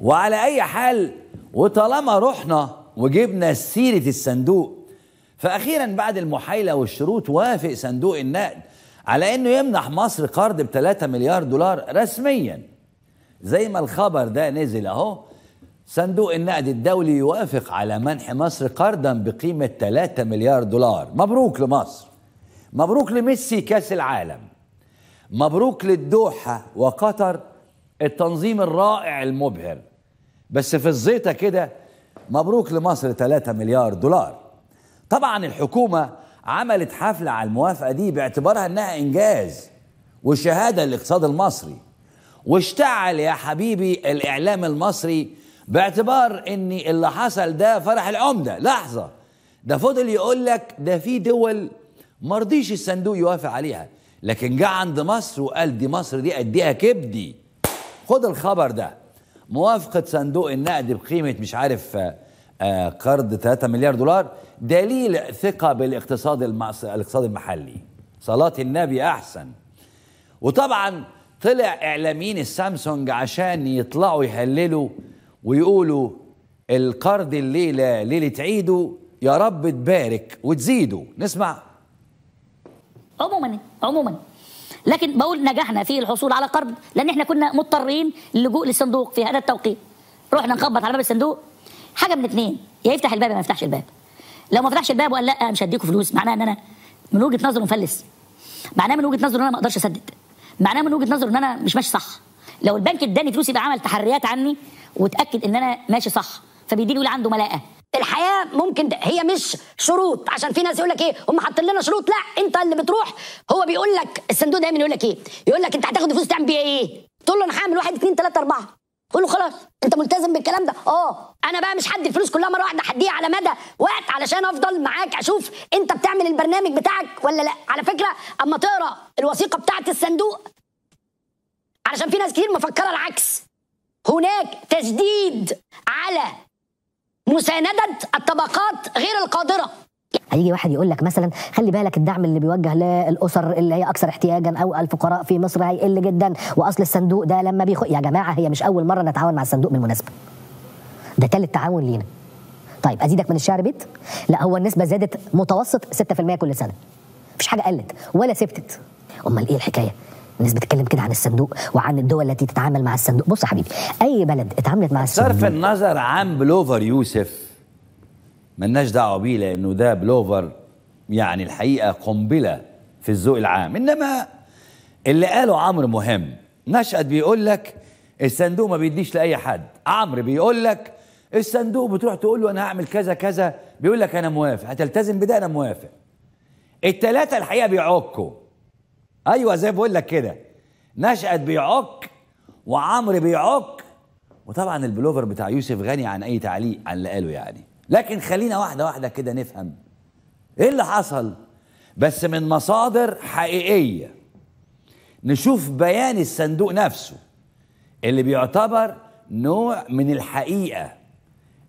وعلى أي حال وطالما رحنا وجبنا سيرة الصندوق فأخيرا بعد المحايلة والشروط وافق صندوق النقد على أنه يمنح مصر قرض ب 3 مليار دولار رسميا زي ما الخبر ده نزل أهو صندوق النقد الدولي يوافق على منح مصر قرضا بقيمة 3 مليار دولار مبروك لمصر مبروك لميسي كاس العالم مبروك للدوحة وقطر التنظيم الرائع المبهر بس في الزيطة كده مبروك لمصر 3 مليار دولار طبعا الحكومة عملت حفلة على الموافقة دي باعتبارها انها انجاز وشهادة للاقتصاد المصري واشتعل يا حبيبي الاعلام المصري باعتبار ان اللي حصل ده فرح العمدة لحظة ده فضل يقول لك ده في دول مرضيش الصندوق يوافق عليها لكن جه عند مصر وقال دي مصر دي اديها كبدي خد الخبر ده موافقة صندوق النقد بقيمة مش عارف آه، آه، قرض 3 مليار دولار دليل ثقة بالاقتصاد الاقتصاد المحلي صلاة النبي أحسن وطبعا طلع إعلاميين السامسونج عشان يطلعوا يهللوا ويقولوا القرض الليلة ليلة عيده يا رب تبارك وتزيده نسمع عموما عموما لكن بقول نجحنا في الحصول على قرض لان احنا كنا مضطرين للجوء للصندوق في هذا التوقيت رحنا نخبط على باب الصندوق حاجه من اثنين يا يفتح الباب يا ما يفتحش الباب لو ما فتحش الباب وقال لا مش هديكوا فلوس معناه ان انا من وجهه نظره مفلس معناه من وجهه نظره ان انا ما اقدرش اسدد معناه من وجهه نظره ان انا مش ماشي صح لو البنك اداني فلوس يبقى عمل تحريات عني وتاكد ان انا ماشي صح فبيديني يقول عنده ملاءه الحياه ممكن ده. هي مش شروط عشان في ناس يقول لك ايه هم حاطين لنا شروط لا انت اللي بتروح هو بيقول لك الصندوق دايما يقول لك ايه يقول لك انت هتاخد فلوس تعمل بيها ايه تقول له انا هعمل واحد اثنين ثلاثه اربعه قول له خلاص انت ملتزم بالكلام ده اه انا بقى مش هدي الفلوس كلها مره واحده هديها على مدى وقت علشان افضل معاك اشوف انت بتعمل البرنامج بتاعك ولا لا على فكره اما تقرا الوثيقه بتاعه الصندوق علشان في ناس كتير مفكره العكس هناك تشديد على مسانده الطبقات غير القادره هيجي واحد يقول لك مثلا خلي بالك الدعم اللي بيوجه للاسر اللي هي اكثر احتياجا او الفقراء في مصر هيقل جدا واصل الصندوق ده لما بيخ يا جماعه هي مش اول مره نتعاون مع الصندوق بالمناسبه ده تالت تعاون لينا طيب ازيدك من الشعر بيت لا هو النسبه زادت متوسط 6% كل سنه مفيش حاجه قلت ولا ثبتت امال ايه الحكايه الناس بتتكلم كده عن الصندوق وعن الدول التي تتعامل مع الصندوق بص يا حبيبي اي بلد اتعاملت مع الصندوق صرف النظر عن بلوفر يوسف ملناش دعوه بيه لانه ده بلوفر يعني الحقيقه قنبله في الذوق العام انما اللي قاله عمرو مهم نشأت بيقول لك الصندوق ما بيديش لاي حد عمرو بيقول لك الصندوق بتروح تقول له انا هعمل كذا كذا بيقول لك انا موافق هتلتزم بده انا موافق التلاتة الحقيقه بيعكوا ايوه زي بقول لك كده نشأت بيعك وعمرو بيعك وطبعا البلوفر بتاع يوسف غني عن اي تعليق عن اللي قاله يعني لكن خلينا واحده واحده كده نفهم ايه اللي حصل بس من مصادر حقيقيه نشوف بيان الصندوق نفسه اللي بيعتبر نوع من الحقيقه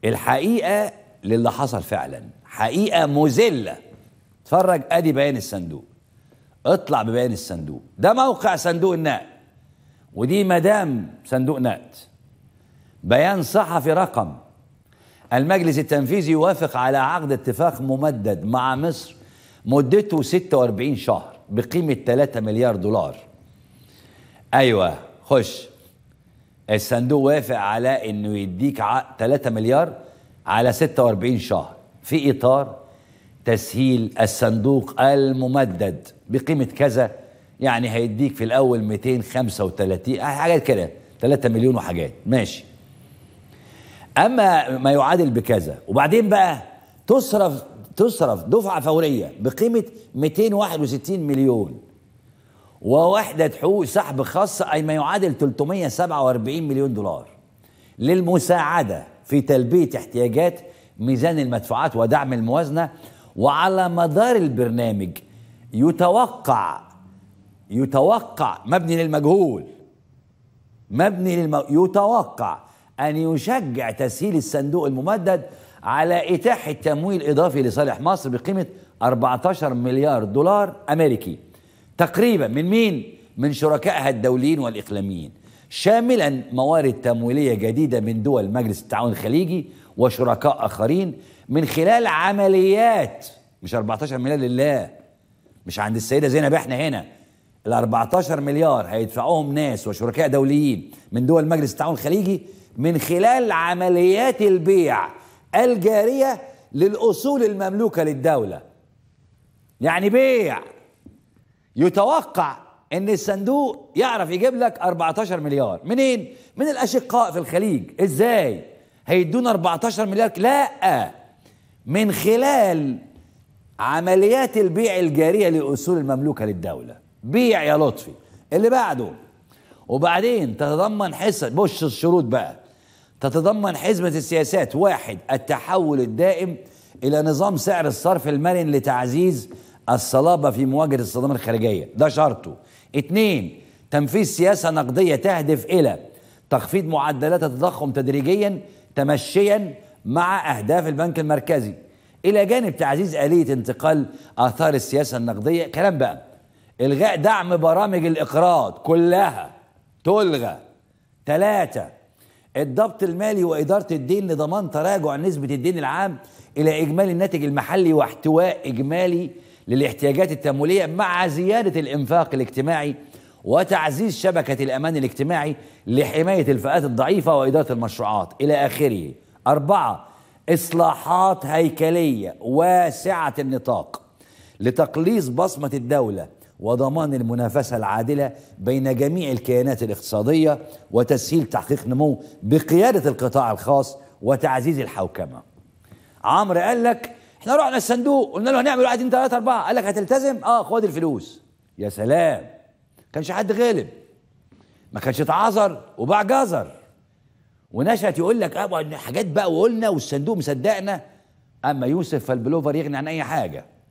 الحقيقه للي حصل فعلا حقيقه مذله اتفرج ادي بيان الصندوق اطلع ببيان الصندوق ده موقع صندوق النقد ودي مدام صندوق نقد بيان صحفي رقم المجلس التنفيذي يوافق على عقد اتفاق ممدد مع مصر مدته 46 شهر بقيمة 3 مليار دولار أيوة خش الصندوق وافق على انه يديك 3 مليار على 46 شهر في اطار تسهيل الصندوق الممدد بقيمة كذا يعني هيديك في الأول 235 حاجات كده 3 مليون وحاجات ماشي أما ما يعادل بكذا وبعدين بقى تصرف تصرف دفعة فورية بقيمة 261 مليون ووحدة حقوق سحب خاصة أي ما يعادل 347 مليون دولار للمساعدة في تلبية احتياجات ميزان المدفوعات ودعم الموازنة وعلى مدار البرنامج يتوقع يتوقع مبني للمجهول مبني للم... يتوقع أن يشجع تسهيل الصندوق الممدد على إتاحة تمويل إضافي لصالح مصر بقيمة 14 مليار دولار أمريكي تقريبا من مين؟ من شركائها الدوليين والإقليميين شاملا موارد تمويلية جديدة من دول مجلس التعاون الخليجي وشركاء آخرين من خلال عمليات مش 14 مليار لله مش عند السيدة زينب احنا هنا ال 14 مليار هيدفعوهم ناس وشركاء دوليين من دول مجلس التعاون الخليجي من خلال عمليات البيع الجارية للأصول المملوكة للدولة يعني بيع يتوقع ان الصندوق يعرف يجيب لك 14 مليار منين من الاشقاء في الخليج ازاي هيدونا 14 مليار لا من خلال عمليات البيع الجاريه لاصول المملوكه للدوله بيع يا لطفي اللي بعده وبعدين تتضمن حصة بص الشروط بقى تتضمن حزمة السياسات واحد التحول الدائم إلى نظام سعر الصرف المرن لتعزيز الصلابة في مواجهة الصدمة الخارجية ده شرطه اتنين تنفيذ سياسة نقدية تهدف إلى تخفيض معدلات التضخم تدريجيا تمشيا مع أهداف البنك المركزي إلى جانب تعزيز آلية انتقال آثار السياسة النقدية كلام بقى إلغاء دعم برامج الإقراض كلها تلغى ثلاثة الضبط المالي وإدارة الدين لضمان تراجع نسبة الدين العام إلى إجمالي الناتج المحلي واحتواء إجمالي للاحتياجات التمويلية مع زيادة الإنفاق الاجتماعي وتعزيز شبكة الأمان الاجتماعي لحماية الفئات الضعيفة وإدارة المشروعات إلى آخره أربعة إصلاحات هيكلية واسعة النطاق لتقليص بصمة الدولة وضمان المنافسة العادلة بين جميع الكيانات الاقتصادية وتسهيل تحقيق نمو بقيادة القطاع الخاص وتعزيز الحوكمة عمرو قال لك احنا رحنا الصندوق قلنا له هنعمل واحد اتنين تلاته اربعه قال لك هتلتزم اه خد الفلوس يا سلام كانش حد غالب ما كانش اتعذر وباع جزر ونشأت يقول لك حاجات بقى وقلنا والصندوق مصدقنا اما يوسف فالبلوفر يغني عن اي حاجه